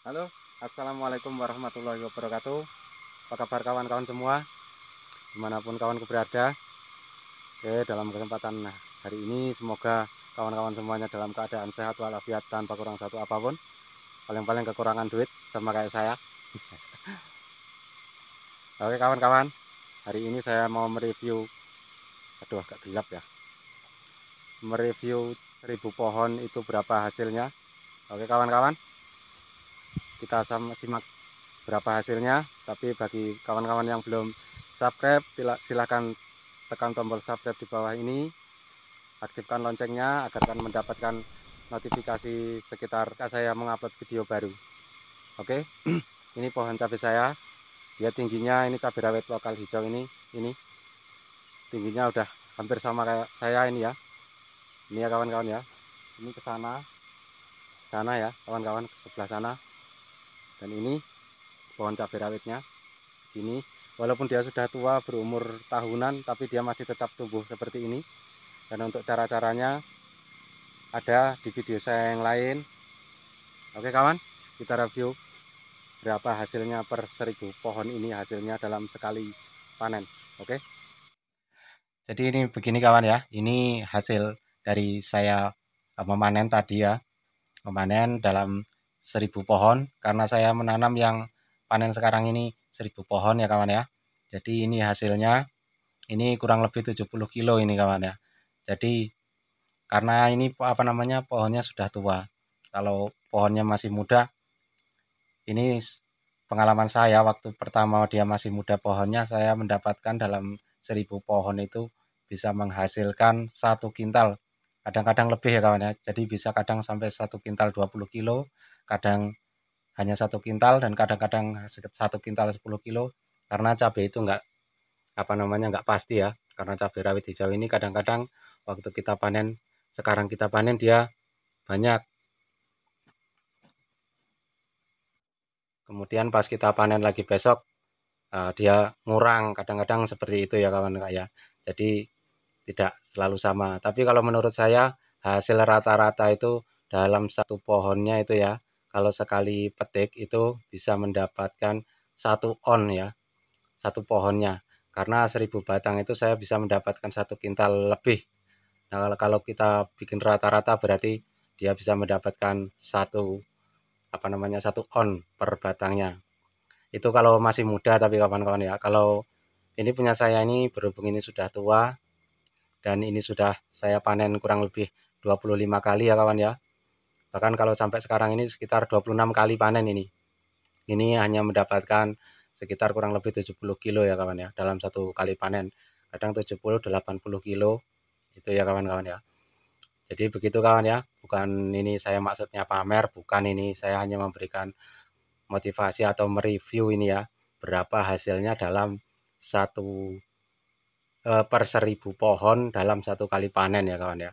Halo, Assalamualaikum warahmatullahi wabarakatuh Apa kabar kawan-kawan semua Dimanapun kawan-kawan berada Oke, dalam kesempatan hari ini Semoga kawan-kawan semuanya dalam keadaan sehat walafiat Tanpa kurang satu apapun Paling-paling kekurangan duit sama kayak saya Oke kawan-kawan Hari ini saya mau mereview Aduh agak gelap ya Mereview seribu pohon itu berapa hasilnya Oke kawan-kawan kita sama simak berapa hasilnya tapi bagi kawan-kawan yang belum subscribe silahkan tekan tombol subscribe di bawah ini aktifkan loncengnya agar akan mendapatkan notifikasi sekitar saya mengupload video baru oke ini pohon cabai saya dia tingginya ini cabai rawit lokal hijau ini ini tingginya udah hampir sama kayak saya ini ya ini ya kawan-kawan ya ini ke sana sana ya kawan-kawan ke sebelah sana dan ini pohon cabai rawitnya ini walaupun dia sudah tua berumur tahunan tapi dia masih tetap tumbuh seperti ini dan untuk cara-caranya ada di video saya yang lain oke kawan kita review berapa hasilnya per seribu pohon ini hasilnya dalam sekali panen oke jadi ini begini kawan ya ini hasil dari saya eh, memanen tadi ya memanen dalam seribu pohon karena saya menanam yang panen sekarang ini seribu pohon ya kawan ya jadi ini hasilnya ini kurang lebih 70 kilo ini kawan ya jadi karena ini apa namanya pohonnya sudah tua kalau pohonnya masih muda ini pengalaman saya waktu pertama dia masih muda pohonnya saya mendapatkan dalam seribu pohon itu bisa menghasilkan satu kintal kadang-kadang lebih ya kawan ya jadi bisa kadang sampai satu kintal 20 kilo kadang hanya satu kintal dan kadang-kadang satu kintal 10 kilo karena cabai itu enggak apa namanya enggak pasti ya karena cabai rawit hijau ini kadang-kadang waktu kita panen sekarang kita panen dia banyak kemudian pas kita panen lagi besok eh, dia ngurang kadang-kadang seperti itu ya kawan kawan ya jadi tidak selalu sama tapi kalau menurut saya hasil rata-rata itu dalam satu pohonnya itu ya kalau sekali petik itu bisa mendapatkan satu on ya satu pohonnya karena seribu batang itu saya bisa mendapatkan satu kintal lebih nah kalau kita bikin rata-rata berarti dia bisa mendapatkan satu apa namanya satu on per batangnya itu kalau masih muda tapi kawan-kawan ya kalau ini punya saya ini berhubung ini sudah tua dan ini sudah saya panen kurang lebih 25 kali ya kawan ya bahkan kalau sampai sekarang ini sekitar 26 kali panen ini ini hanya mendapatkan sekitar kurang lebih 70 kilo ya kawan ya dalam satu kali panen kadang 70-80 kilo itu ya kawan-kawan ya jadi begitu kawan ya bukan ini saya maksudnya pamer bukan ini saya hanya memberikan motivasi atau mereview ini ya berapa hasilnya dalam satu eh, per seribu pohon dalam satu kali panen ya kawan ya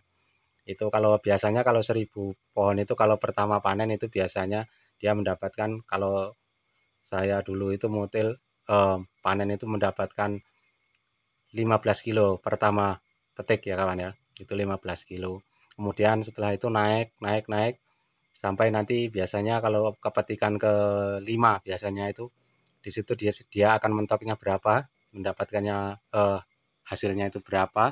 itu kalau biasanya kalau seribu pohon itu kalau pertama panen itu biasanya dia mendapatkan kalau saya dulu itu mutil eh, panen itu mendapatkan 15 kilo pertama petik ya kawan ya. Itu 15 kilo. Kemudian setelah itu naik, naik, naik sampai nanti biasanya kalau kepetikan ke lima biasanya itu di situ dia dia akan mentoknya berapa, mendapatkannya eh, hasilnya itu berapa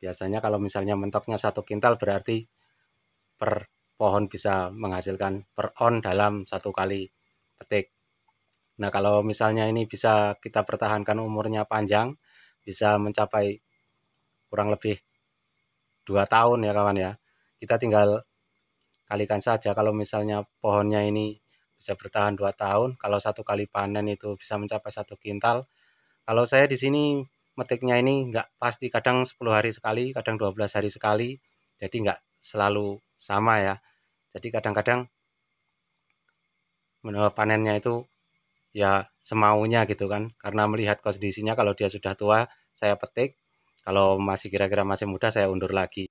Biasanya kalau misalnya mentoknya satu kintal berarti per pohon bisa menghasilkan per on dalam satu kali petik. Nah kalau misalnya ini bisa kita pertahankan umurnya panjang, bisa mencapai kurang lebih dua tahun ya kawan ya. Kita tinggal kalikan saja kalau misalnya pohonnya ini bisa bertahan dua tahun, kalau satu kali panen itu bisa mencapai satu kintal. Kalau saya di sini metiknya ini nggak pasti kadang 10 hari sekali kadang 12 hari sekali jadi nggak selalu sama ya jadi kadang-kadang panennya itu ya semaunya gitu kan karena melihat kondisinya kalau dia sudah tua saya petik kalau masih kira-kira masih muda saya undur lagi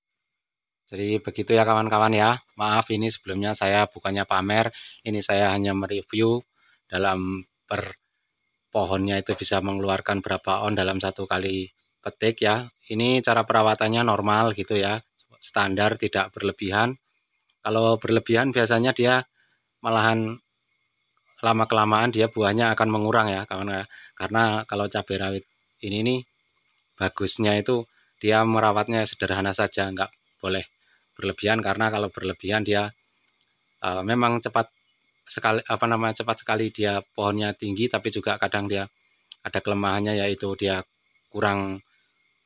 jadi begitu ya kawan-kawan ya maaf ini sebelumnya saya bukannya pamer ini saya hanya mereview dalam per pohonnya itu bisa mengeluarkan berapa on dalam satu kali petik ya. Ini cara perawatannya normal gitu ya, standar tidak berlebihan. Kalau berlebihan biasanya dia malahan lama kelamaan dia buahnya akan mengurang ya karena ya. karena kalau cabai rawit ini nih bagusnya itu dia merawatnya sederhana saja nggak boleh berlebihan karena kalau berlebihan dia uh, memang cepat sekali apa namanya cepat sekali dia pohonnya tinggi tapi juga kadang dia ada kelemahannya yaitu dia kurang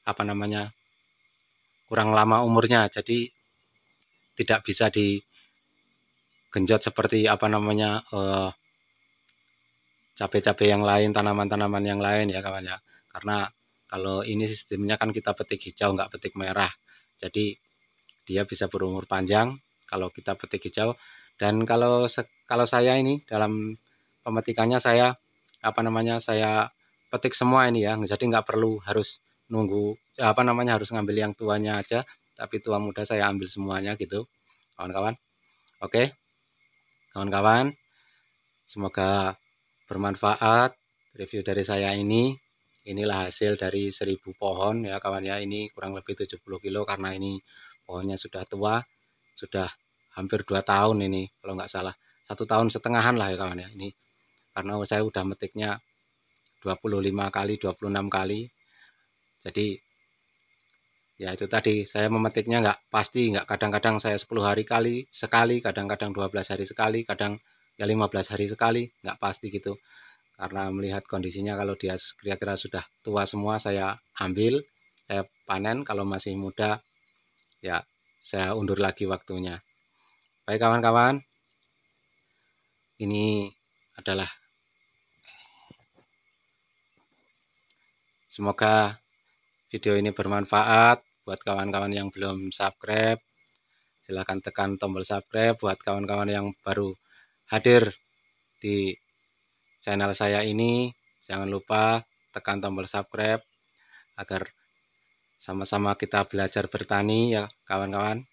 apa namanya kurang lama umurnya jadi tidak bisa digenjot seperti apa namanya eh, cabe yang lain tanaman-tanaman yang lain ya kawan ya karena kalau ini sistemnya kan kita petik hijau nggak petik merah jadi dia bisa berumur panjang kalau kita petik hijau dan kalau kalau saya ini dalam pemetikannya saya apa namanya saya petik semua ini ya. Jadi nggak perlu harus nunggu apa namanya harus ngambil yang tuanya aja, tapi tua muda saya ambil semuanya gitu. Kawan-kawan. Oke. Kawan-kawan, semoga bermanfaat review dari saya ini inilah hasil dari 1000 pohon ya kawan ya ini kurang lebih 70 kilo karena ini pohonnya sudah tua sudah hampir dua tahun ini kalau nggak salah satu tahun setengahan lah ya kawan ya ini karena saya udah metiknya 25 kali 26 kali jadi ya itu tadi saya memetiknya nggak pasti nggak kadang-kadang saya 10 hari kali sekali kadang-kadang 12 hari sekali kadang ya 15 hari sekali nggak pasti gitu karena melihat kondisinya kalau dia kira-kira sudah tua semua saya ambil saya panen kalau masih muda ya saya undur lagi waktunya Baik kawan-kawan, ini adalah semoga video ini bermanfaat buat kawan-kawan yang belum subscribe. Silahkan tekan tombol subscribe buat kawan-kawan yang baru hadir di channel saya ini. Jangan lupa tekan tombol subscribe agar sama-sama kita belajar bertani ya kawan-kawan.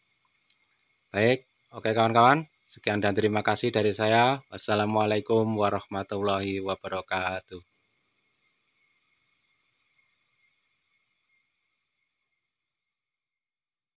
Baik, Oke kawan-kawan, sekian dan terima kasih dari saya. Wassalamualaikum warahmatullahi wabarakatuh.